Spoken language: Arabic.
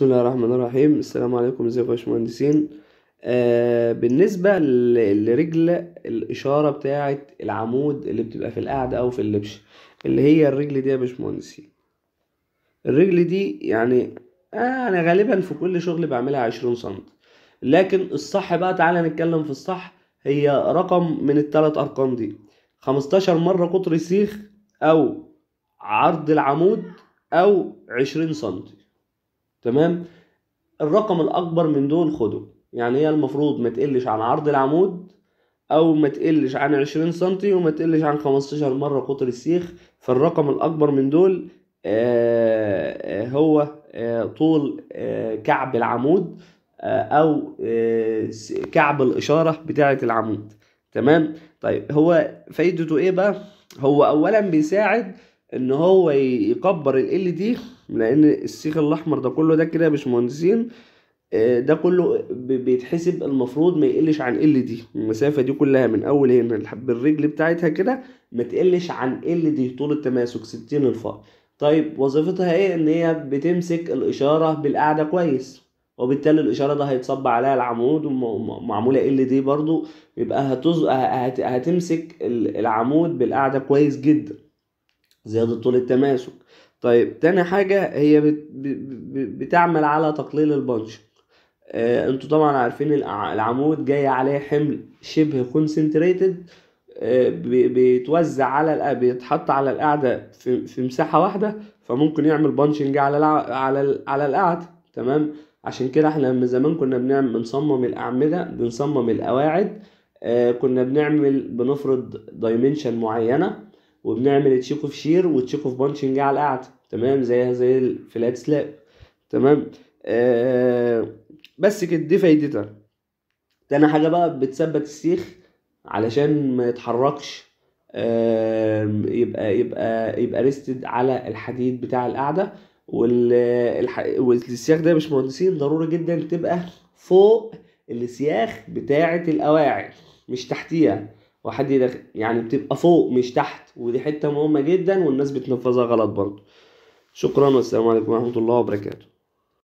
بسم الله الرحمن الرحيم السلام عليكم ازيكم يا باشمهندسين آه بالنسبة لرجل الإشارة بتاعة العمود اللي بتبقى في القعدة أو في اللبش اللي هي الرجل دي يا باشمهندسين الرجل دي يعني آه يعني أنا غالبا في كل شغل بعملها عشرين سم لكن الصح بقى تعالى نتكلم في الصح هي رقم من التلات أرقام دي خمستاشر مرة قطر السيخ أو عرض العمود أو عشرين سم تمام الرقم الاكبر من دول خده يعني هي المفروض ما تقلش عن عرض العمود او ما تقلش عن 20 سنتي وما تقلش عن 15 مره قطر السيخ فالرقم الاكبر من دول آه، آه، هو آه، طول كعب العمود او كعب الاشاره بتاعه العمود تمام طيب هو فايدته ايه بقى هو اولا بيساعد ان هو يكبر ال ال دي لان السيخ الاحمر ده كله ده كده يا باشمهندسين آه، ده كله بيتحسب المفروض ما يقلش عن ال دي المسافه دي كلها من اول هنا بالرجل بتاعتها كده ما تقلش عن ال دي طول التماسك 60 الفار طيب وظيفتها ايه ان هي بتمسك الاشاره بالقاعده كويس وبالتالي الاشاره ده هيتصب عليها العمود ومعموله ال دي برضو يبقى هتز... هتمسك العمود بالقاعده كويس جدا زيادة طول التماسك طيب تاني حاجة هي بتعمل على تقليل البنش آه انتوا طبعا عارفين العمود جاي عليه حمل شبه كونسنتريتد آه بيتوزع على بيتحط على القاعدة في... في مساحة واحدة فممكن يعمل بانشنج على الع... على ال... على القاعدة تمام عشان كده احنا من زمان كنا بنعمل بنصمم الأعمدة بنصمم القواعد آه كنا بنعمل بنفرض دايمنشن معينة وبنعمل تشيكو في شير وتشيكو في بانشنج على القعده تمام زيها زي الفلات سلاب تمام آه بس كده دي فايدتها تاني حاجه بقى بتثبت السيخ علشان ما يتحركش آه يبقى يبقى يبقى ريستد على الحديد بتاع القعده والسياخ ده يا باشمهندسين ضروري جدا تبقى فوق السياخ بتاعه القواعد مش تحتيها وحد يدخل يعني بتبقى فوق مش تحت ودي حته مهمه جدا والناس بتنفذها غلط برضه شكرا والسلام عليكم ورحمه الله وبركاته